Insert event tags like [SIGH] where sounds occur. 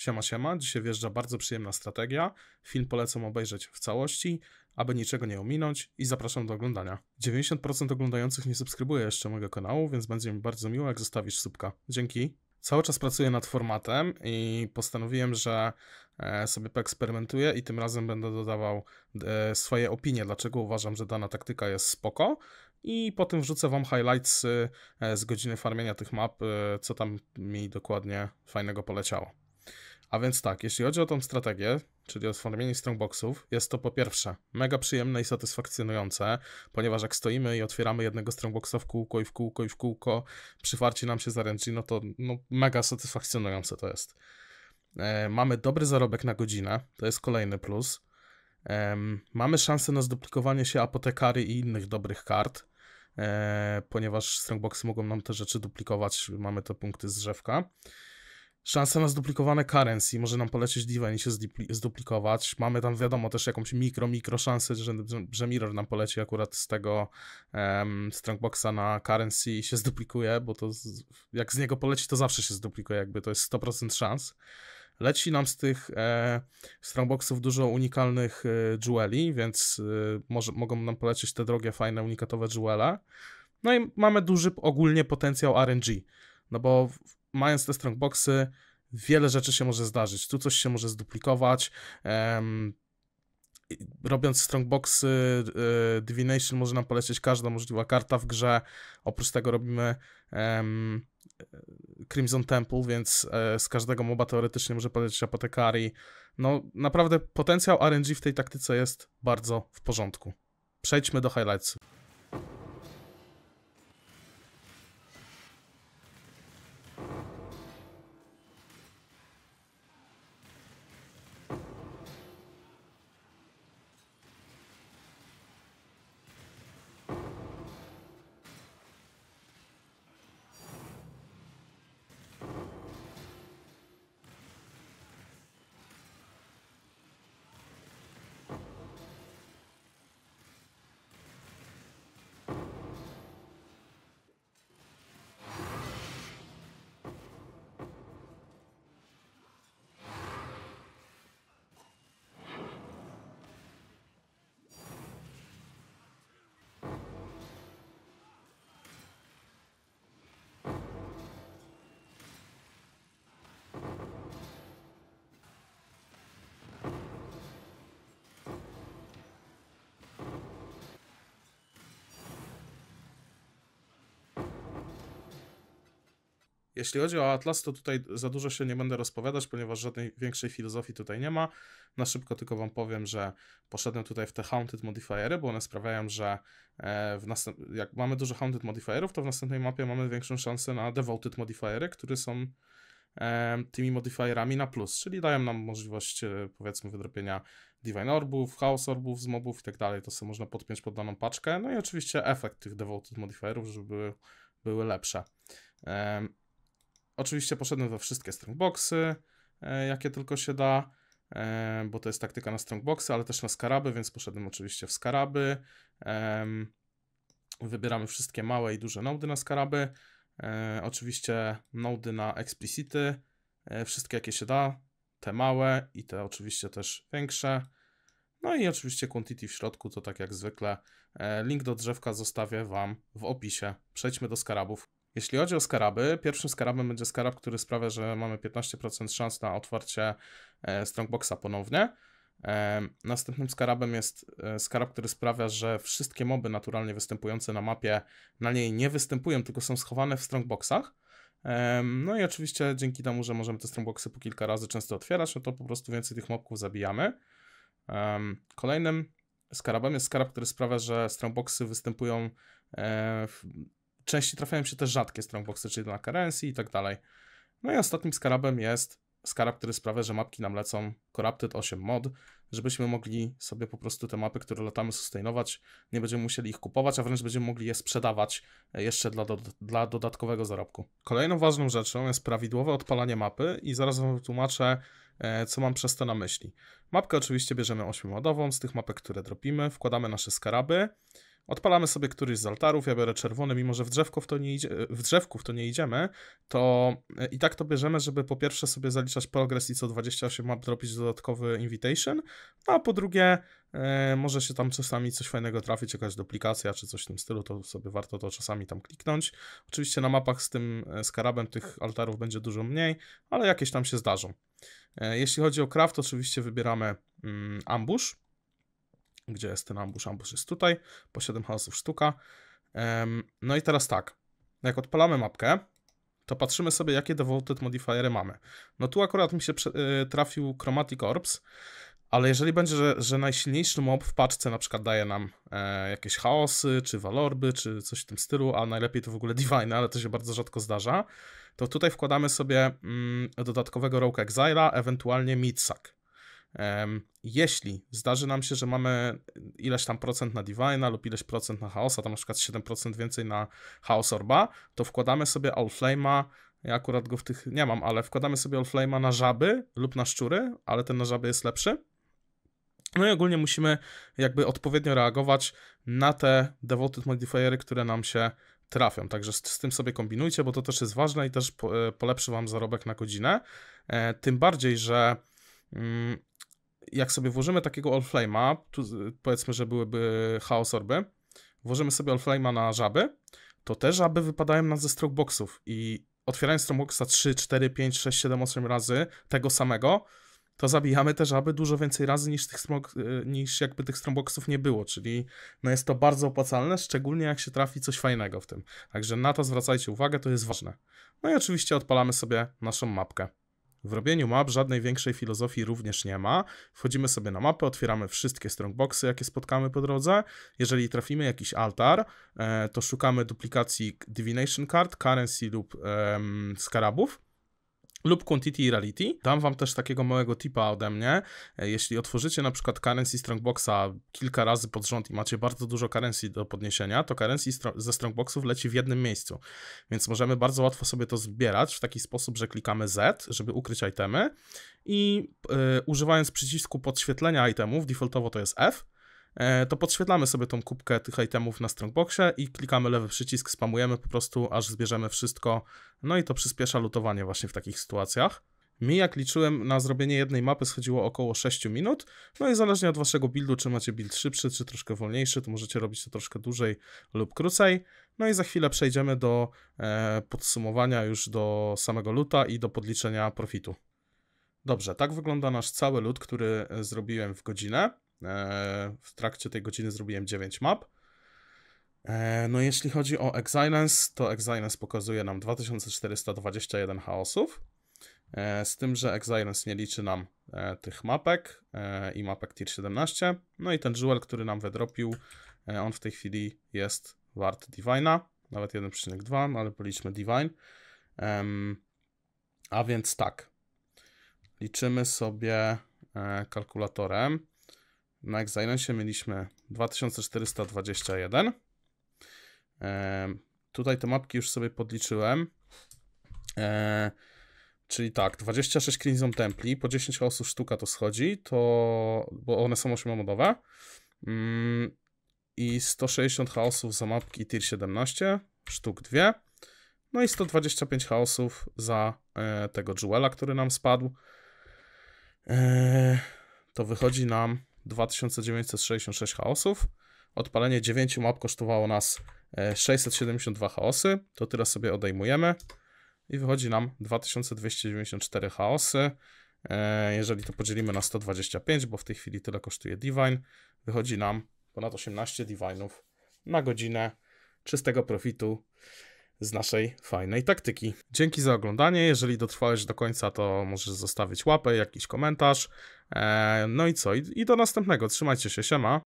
Siema, siema, dzisiaj wjeżdża bardzo przyjemna strategia. Film polecam obejrzeć w całości, aby niczego nie ominąć i zapraszam do oglądania. 90% oglądających nie subskrybuje jeszcze mojego kanału, więc będzie mi bardzo miło, jak zostawisz subka. Dzięki. Cały czas pracuję nad formatem i postanowiłem, że e, sobie poeksperymentuję i tym razem będę dodawał e, swoje opinie, dlaczego uważam, że dana taktyka jest spoko i potem wrzucę wam highlights e, z godziny farmienia tych map, co tam mi dokładnie fajnego poleciało. A więc tak, jeśli chodzi o tą strategię, czyli o sformienie strongboxów, jest to po pierwsze mega przyjemne i satysfakcjonujące, ponieważ jak stoimy i otwieramy jednego strongboxa w kółko i w kółko i w kółko, przywarci nam się zaręczy, no to no, mega satysfakcjonujące to jest. E, mamy dobry zarobek na godzinę, to jest kolejny plus. E, mamy szansę na zduplikowanie się apotekary i innych dobrych kart, e, ponieważ strongboxy mogą nam te rzeczy duplikować, mamy te punkty z drzewka szanse na zduplikowane currency, może nam polecieć Divine i się zduplikować. Mamy tam wiadomo też jakąś mikro, mikro szansę, że, że Mirror nam poleci akurat z tego um, Strongboxa na currency i się zduplikuje, bo to z, jak z niego poleci, to zawsze się zduplikuje, jakby to jest 100% szans. Leci nam z tych e, strongboxów dużo unikalnych e, jeweli, więc e, może, mogą nam polecieć te drogie, fajne, unikatowe jewele. No i mamy duży ogólnie potencjał RNG, no bo w, mając te strongboxy, wiele rzeczy się może zdarzyć. Tu coś się może zduplikować. Um, robiąc strongboxy, y, divination może nam polecieć każda możliwa karta w grze. Oprócz tego robimy um, Crimson Temple, więc e, z każdego moba teoretycznie może polecieć apotekari. No naprawdę potencjał RNG w tej taktyce jest bardzo w porządku. Przejdźmy do highlightsów. Jeśli chodzi o Atlas, to tutaj za dużo się nie będę rozpowiadać, ponieważ żadnej większej filozofii tutaj nie ma. Na szybko tylko Wam powiem, że poszedłem tutaj w te Haunted Modifiery, bo one sprawiają, że e, w następ... jak mamy dużo Haunted Modifierów, to w następnej mapie mamy większą szansę na Devoted Modifiery, które są e, tymi modifierami na plus, czyli dają nam możliwość e, powiedzmy wydropienia Divine Orbów, Chaos Orbów z mobów i tak dalej, to sobie można podpiąć pod daną paczkę, no i oczywiście efekt tych Devoted Modifierów, żeby były, lepsze. Oczywiście poszedłem we wszystkie strongboxy, e, jakie tylko się da, e, bo to jest taktyka na strongboxy, ale też na skaraby, więc poszedłem oczywiście w skaraby. Wybieramy wszystkie małe i duże nody na skaraby. E, oczywiście nody na explicity, wszystkie jakie się da, te małe i te oczywiście też większe. No i oczywiście quantity w środku to tak jak zwykle. Link do drzewka zostawię Wam w opisie. Przejdźmy do skarabów. Jeśli chodzi o skaraby, pierwszym skarabem będzie skarab, który sprawia, że mamy 15% szans na otwarcie e, strongboxa ponownie. E, następnym skarabem jest e, skarab, który sprawia, że wszystkie moby naturalnie występujące na mapie na niej nie występują, tylko są schowane w strongboxach. No i oczywiście dzięki temu, że możemy te strongboxy po kilka razy często otwierać, no to po prostu więcej tych mobków zabijamy. Kolejnym skarabem jest skarab, który sprawia, że strongboxy występują częściej trafiają się też rzadkie strongboxy, czyli na karencji i tak dalej. No i ostatnim skarabem jest skarab, który sprawia, że mapki nam lecą Corrupted 8 mod, żebyśmy mogli sobie po prostu te mapy, które latamy, sustainować, nie będziemy musieli ich kupować, a wręcz będziemy mogli je sprzedawać e, jeszcze dla, do, dla dodatkowego zarobku. Kolejną ważną rzeczą jest prawidłowe odpalanie mapy i zaraz Wam wytłumaczę, e, co mam przez to na myśli. Mapkę oczywiście bierzemy 8-modową, z tych mapek, które dropimy, wkładamy nasze skaraby, Odpalamy sobie któryś z altarów, ja biorę czerwony, mimo że w, drzewków to nie idzie, e, w drzewków to nie idziemy, to e, i tak to bierzemy, żeby po pierwsze sobie zaliczać progres i co 28 map dropić dodatkowy invitation, no a po drugie e, może się tam czasami coś fajnego trafić, jakaś duplikacja czy coś w tym stylu, to sobie warto to czasami tam kliknąć. Oczywiście na mapach z tym skarabem tych altarów będzie dużo mniej, ale jakieś tam się zdarzą. jeśli chodzi o craft, oczywiście wybieramy mm, ambush, gdzie jest ten ambush? Ambush jest tutaj, po 7 chaosów sztuka. No i teraz tak, jak odpalamy mapkę, to patrzymy sobie, jakie devoted modifiery mamy. No tu akurat mi się y, trafił Chromatic Orbs, ale jeżeli będzie, że, że najsilniejszy mob w paczce na przykład daje nam e, jakieś chaosy, czy walorby, czy coś w tym stylu, a najlepiej to w ogóle [LAUGHS] divine, ale to się bardzo rzadko zdarza, to tutaj wkładamy sobie mm, dodatkowego Rogue Exile'a, ewentualnie Midsack. Jeśli zdarzy nam się, że mamy ileś tam procent na Divina lub ileś procent na Chaosa, tam na przykład 7% więcej na Chaos Orba, to wkładamy sobie Allflame'a, ja akurat go w tych nie mam, ale wkładamy sobie Allflame'a na żaby lub na szczury, ale ten na żaby jest lepszy. No i ogólnie musimy jakby odpowiednio reagować na te devoted modifiery, które nam się trafią. Także z, z, tym sobie kombinujcie, bo to też jest ważne i też po, e, polepszy Wam zarobek na godzinę. E, tym bardziej, że mm, jak sobie włożymy takiego Allflame'a, powiedzmy, że byłyby Chaos Orby, włożymy sobie Allflame'a na żaby, to te żaby wypadają na ze strokeboxów i otwierając strokeboxa 3, 4, 5, 6, 7, 8 razy tego samego, to zabijamy te żaby dużo więcej razy niż, tych strong, e, niż jakby tych strongboxów nie było, czyli no jest to bardzo opłacalne, szczególnie jak się trafi coś fajnego w tym. Także na to zwracajcie uwagę, to jest ważne. No i oczywiście odpalamy sobie naszą mapkę. W robieniu map żadnej większej filozofii również nie ma. Wchodzimy sobie na mapę, otwieramy wszystkie strongboxy, jakie spotkamy po drodze. Jeżeli trafimy jakiś altar, e, to szukamy duplikacji divination card, currency lub um, skarabów lub Quantity i Reality. Dam wam też takiego małego tipa ode mnie. E, jeśli otworzycie na przykład Currency Strongboxa kilka razy pod rząd i macie bardzo dużo currency do podniesienia, to currency ze Strongboxów leci w jednym miejscu. Więc możemy bardzo łatwo sobie to zbierać w taki sposób, że klikamy Z, żeby ukryć itemy i e, używając przycisku podświetlenia itemów, defaultowo to jest F, E, to podświetlamy sobie tą kubkę tych itemów na strongboxie i klikamy lewy przycisk, spamujemy po prostu, aż zbierzemy wszystko. No i to przyspiesza lutowanie właśnie w takich sytuacjach. Mi jak liczyłem na zrobienie jednej mapy schodziło około 6 minut, no i zależnie od waszego buildu, czy macie build szybszy, czy troszkę wolniejszy, to możecie robić to troszkę dłużej lub krócej. No i za chwilę przejdziemy do e, podsumowania już do samego luta i do podliczenia profitu. Dobrze, tak wygląda nasz cały lód, który e, zrobiłem w godzinę. E, w trakcie tej godziny zrobiłem 9 map. E, no jeśli chodzi o Exilence, to Exilence pokazuje nam 2421 chaosów. E, z tym, że Exilence nie liczy nam tych mapek i mapek tier 17. No i ten jewel, który nam wydropił, on w tej chwili jest wart Divina, nawet 1,2, no ale policzmy Divine. a więc tak, liczymy sobie kalkulatorem. Na Exylensie mieliśmy 2421. E, tutaj te mapki już sobie podliczyłem. E, czyli tak, 26 Crimson Templi, po 10 osób sztuka to schodzi, to, bo one są 8-modowe. Mm, I 160 chaosów za mapki tier 17, sztuk 2. No i 125 chaosów za e, tego Jewela, który nam spadł. E, to wychodzi nam 2966 chaosów. Odpalenie 9 map kosztowało nas 672 e, chaosy. To tyle sobie odejmujemy i wychodzi nam 2294 chaosy. E, jeżeli to podzielimy na 125, bo w tej chwili tyle kosztuje Divine, wychodzi nam ponad 18 Divine'ów na godzinę czystego profitu z naszej fajnej taktyki. Dzięki za oglądanie. Jeżeli dotrwałeś do końca, to możesz zostawić łapę, jakiś komentarz. E, no i co? I, I do następnego. Trzymajcie się, siema.